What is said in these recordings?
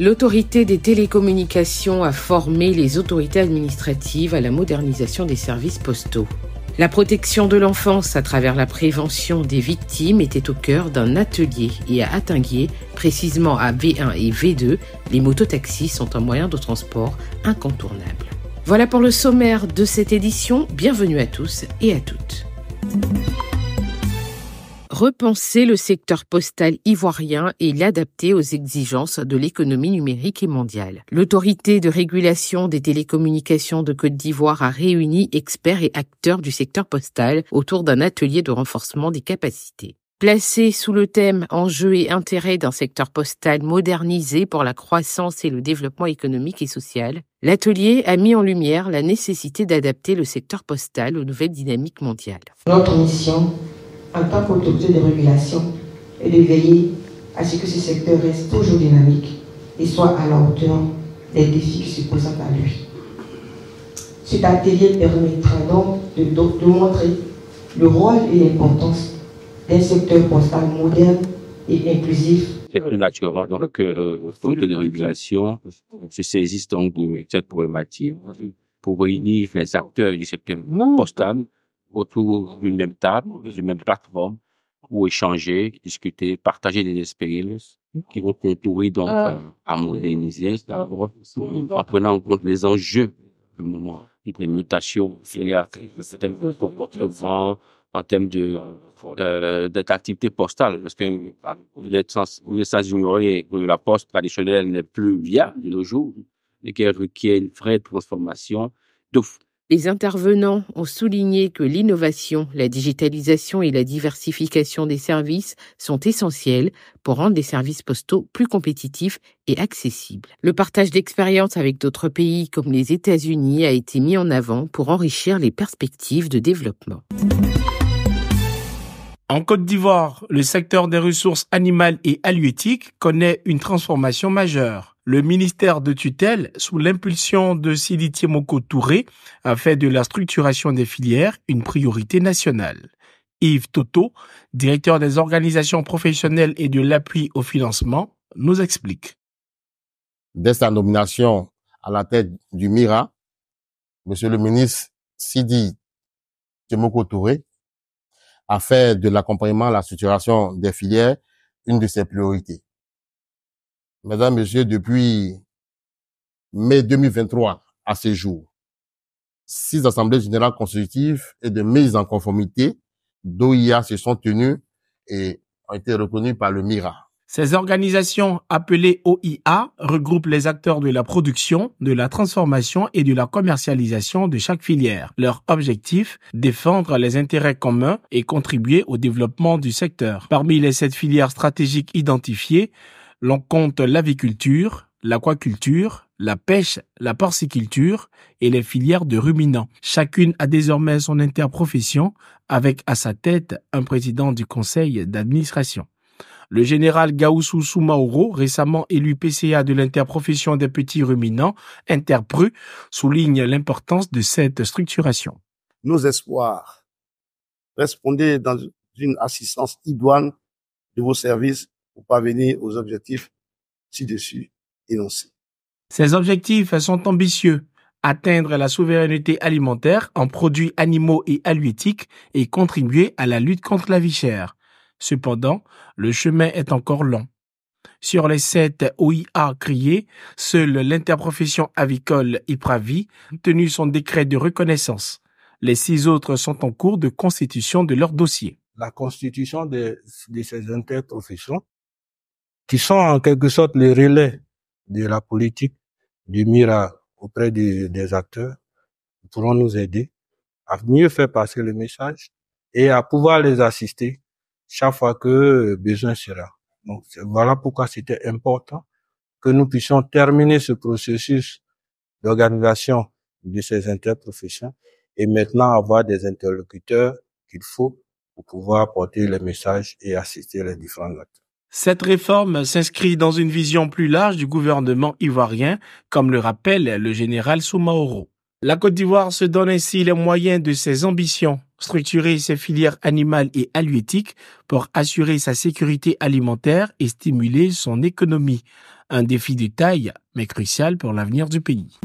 L'autorité des télécommunications a formé les autorités administratives à la modernisation des services postaux. La protection de l'enfance à travers la prévention des victimes était au cœur d'un atelier et à attinguer précisément à V1 et V2, les mototaxis sont un moyen de transport incontournable. Voilà pour le sommaire de cette édition. Bienvenue à tous et à toutes repenser le secteur postal ivoirien et l'adapter aux exigences de l'économie numérique et mondiale. L'autorité de régulation des télécommunications de Côte d'Ivoire a réuni experts et acteurs du secteur postal autour d'un atelier de renforcement des capacités. Placé sous le thème Enjeux et intérêts d'un secteur postal modernisé pour la croissance et le développement économique et social, l'atelier a mis en lumière la nécessité d'adapter le secteur postal aux nouvelles dynamiques mondiales. Notre mission en tant qu'autorité de régulation et de veiller à ce que ce secteur reste toujours dynamique et soit à la hauteur des défis qui se posent à lui. Cet atelier permettra donc de, montrer le rôle et l'importance d'un secteur postal moderne et inclusif. C'est une naturel donc que l'autorité de régulation se saisisse donc de cette problématique pour réunir les acteurs du secteur postal autour d'une même table, d'une même plateforme, pour échanger, discuter, partager des expériences qui vont contribuer donc euh, à euh, moderniser euh, euh, en prenant en compte les enjeux du moment, les mutations les comportements en termes de de, d'activité postale, parce que l'essence, États-Unis que la poste traditionnelle n'est plus viable de nos jours et qu'elle requiert une vraie transformation. de... Les intervenants ont souligné que l'innovation, la digitalisation et la diversification des services sont essentiels pour rendre les services postaux plus compétitifs et accessibles. Le partage d'expériences avec d'autres pays comme les États-Unis a été mis en avant pour enrichir les perspectives de développement. En Côte d'Ivoire, le secteur des ressources animales et halieutiques connaît une transformation majeure le ministère de tutelle, sous l'impulsion de Sidi Tiemoko Touré, a fait de la structuration des filières une priorité nationale. Yves Toto, directeur des organisations professionnelles et de l'appui au financement, nous explique. Dès sa nomination à la tête du MIRA, Monsieur le ministre Sidi Tiemoko Touré a fait de l'accompagnement à la structuration des filières une de ses priorités mesdames, messieurs, depuis mai 2023 à ce jour, six assemblées générales constitutives et de mise en conformité d'OIA se sont tenues et ont été reconnues par le MIRA. Ces organisations appelées OIA regroupent les acteurs de la production, de la transformation et de la commercialisation de chaque filière. Leur objectif, défendre les intérêts communs et contribuer au développement du secteur. Parmi les sept filières stratégiques identifiées, l'on compte l'aviculture, l'aquaculture, la pêche, la porciculture et les filières de ruminants. Chacune a désormais son interprofession avec à sa tête un président du conseil d'administration. Le général Gaoussou Soumaoro, récemment élu PCA de l'interprofession des petits ruminants, Interpru, souligne l'importance de cette structuration. Nos espoirs répondez dans une assistance idoine de vos services pour parvenir aux objectifs ci-dessus énoncés. Ces objectifs sont ambitieux. Atteindre la souveraineté alimentaire en produits animaux et halieutiques et contribuer à la lutte contre la vie chère. Cependant, le chemin est encore long. Sur les sept OIA criés seule l'interprofession avicole IPRAVI tenu son décret de reconnaissance. Les six autres sont en cours de constitution de leur dossier. La constitution de ces interprofessions qui sont en quelque sorte les relais de la politique du MIRA auprès des acteurs, pourront nous aider à mieux faire passer le message et à pouvoir les assister chaque fois que besoin sera. Donc voilà pourquoi c'était important que nous puissions terminer ce processus d'organisation de ces interprofessions et maintenant avoir des interlocuteurs qu'il faut pour pouvoir porter les messages et assister les différents acteurs. Cette réforme s'inscrit dans une vision plus large du gouvernement ivoirien, comme le rappelle le général Soumaoro. La Côte d'Ivoire se donne ainsi les moyens de ses ambitions, structurer ses filières animales et halieutiques pour assurer sa sécurité alimentaire et stimuler son économie. Un défi de taille, mais crucial pour l'avenir du pays.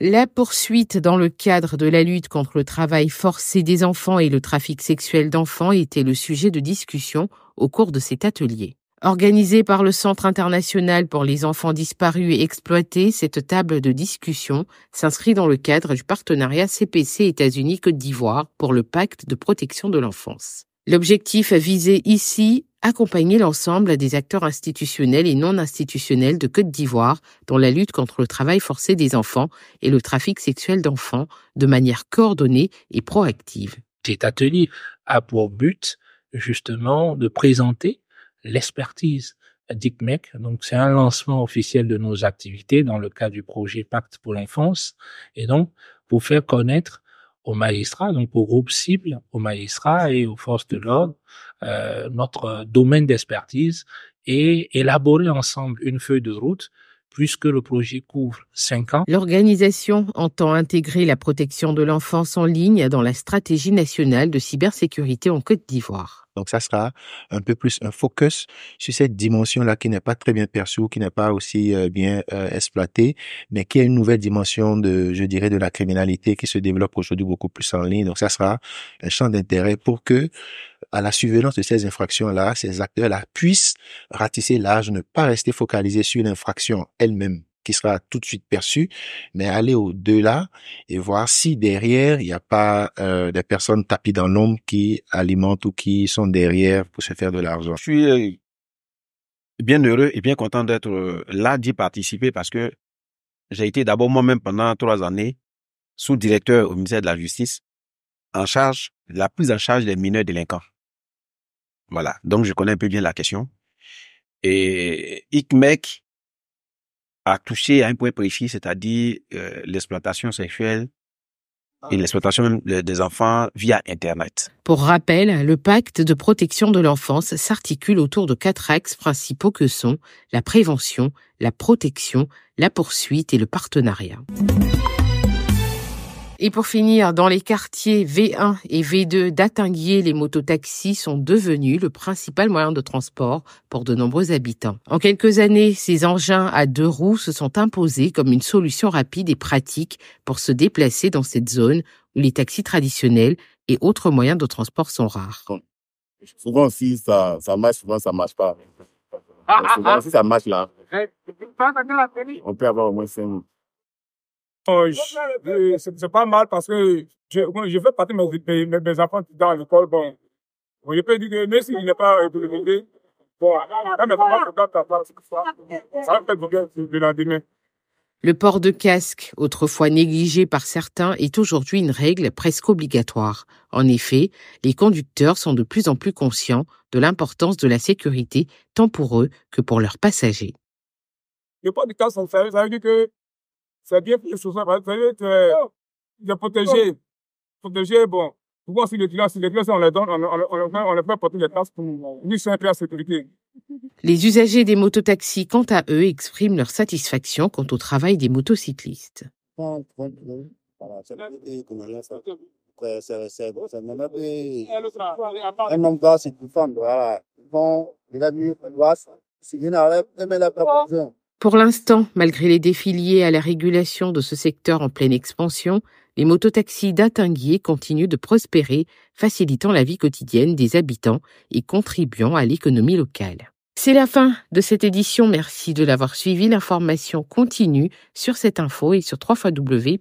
La poursuite dans le cadre de la lutte contre le travail forcé des enfants et le trafic sexuel d'enfants était le sujet de discussion au cours de cet atelier. Organisé par le Centre international pour les enfants disparus et exploités, cette table de discussion s'inscrit dans le cadre du partenariat CPC États-Unis Côte d'Ivoire pour le pacte de protection de l'enfance. L'objectif visé ici, accompagner l'ensemble des acteurs institutionnels et non institutionnels de Côte d'Ivoire dans la lutte contre le travail forcé des enfants et le trafic sexuel d'enfants de manière coordonnée et proactive. Cet atelier a pour but justement de présenter l'expertise d'ICMEC. Donc, c'est un lancement officiel de nos activités dans le cadre du projet Pacte pour l'enfance. Et donc, pour faire connaître aux magistrats, donc au groupes cibles, aux magistrats et aux forces de l'ordre, euh, notre domaine d'expertise et élaborer ensemble une feuille de route puisque le projet couvre 5 ans. L'organisation entend intégrer la protection de l'enfance en ligne dans la stratégie nationale de cybersécurité en Côte d'Ivoire. Donc, ça sera un peu plus un focus sur cette dimension-là qui n'est pas très bien perçue, qui n'est pas aussi euh, bien euh, exploitée, mais qui est une nouvelle dimension de, je dirais, de la criminalité qui se développe aujourd'hui beaucoup plus en ligne. Donc, ça sera un champ d'intérêt pour que à la surveillance de ces infractions-là, ces acteurs-là puissent ratisser l'âge, ne pas rester focalisé sur l'infraction elle-même qui sera tout de suite perçue, mais aller au-delà et voir si derrière, il n'y a pas euh, des personnes tapies dans l'ombre qui alimentent ou qui sont derrière pour se faire de l'argent. Je suis euh, bien heureux et bien content d'être euh, là, d'y participer parce que j'ai été d'abord moi-même pendant trois années sous-directeur au ministère de la Justice en charge la prise en charge des mineurs délinquants. Voilà. Donc, je connais un peu bien la question. Et ICMEC a touché à un point précis, c'est-à-dire euh, l'exploitation sexuelle et l'exploitation des enfants via Internet. Pour rappel, le pacte de protection de l'enfance s'articule autour de quatre axes principaux que sont la prévention, la protection, la poursuite et le partenariat. Et pour finir, dans les quartiers V1 et V2 d'Attinguier, les mototaxis sont devenus le principal moyen de transport pour de nombreux habitants. En quelques années, ces engins à deux roues se sont imposés comme une solution rapide et pratique pour se déplacer dans cette zone où les taxis traditionnels et autres moyens de transport sont rares. Souvent si ça, ça marche, souvent ça marche pas. Ah, ah, souvent, ah. si ça marche là, on peut avoir au moins 5 Oh, euh, c'est pas mal parce que je, je fais partie mes, mes, enfants dans l'école. Bon, je peux dire que même s'il n'est pas réglementé, euh, bon, quand mes enfants regardent ta part, ça va faire de la demain. Le port de casque, autrefois négligé par certains, est aujourd'hui une règle presque obligatoire. En effet, les conducteurs sont de plus en plus conscients de l'importance de la sécurité, tant pour eux que pour leurs passagers. Le port sont casque, ça veut dire que c'est bien Ça bon. Pourquoi les les on les donne, on, on, porter les classes pour nous sécurité. Les usagers des mototaxis, quant à eux, expriment leur satisfaction quant au travail des motocyclistes. Pour l'instant, malgré les défis liés à la régulation de ce secteur en pleine expansion, les mototaxis d'Atinguier continuent de prospérer, facilitant la vie quotidienne des habitants et contribuant à l'économie locale. C'est la fin de cette édition. Merci de l'avoir suivi. L'information continue sur cette info et sur www.cetinfo.ci.